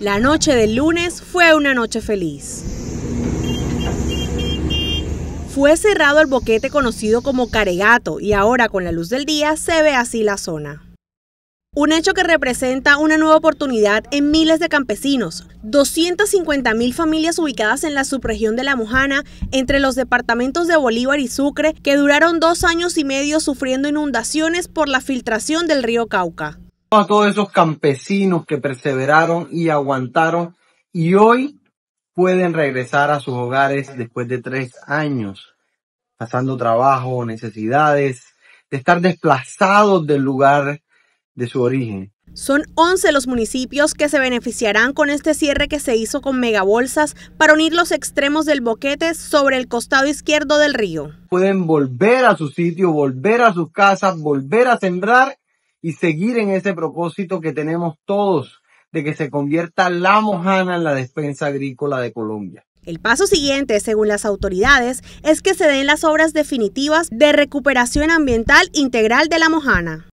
La noche del lunes fue una noche feliz. Fue cerrado el boquete conocido como Caregato y ahora con la luz del día se ve así la zona. Un hecho que representa una nueva oportunidad en miles de campesinos, mil familias ubicadas en la subregión de La Mojana, entre los departamentos de Bolívar y Sucre, que duraron dos años y medio sufriendo inundaciones por la filtración del río Cauca a todos esos campesinos que perseveraron y aguantaron y hoy pueden regresar a sus hogares después de tres años, pasando trabajo, necesidades, de estar desplazados del lugar de su origen. Son 11 los municipios que se beneficiarán con este cierre que se hizo con megabolsas para unir los extremos del boquete sobre el costado izquierdo del río. Pueden volver a su sitio, volver a sus casas, volver a sembrar y seguir en ese propósito que tenemos todos de que se convierta la mojana en la despensa agrícola de Colombia. El paso siguiente, según las autoridades, es que se den las obras definitivas de recuperación ambiental integral de la mojana.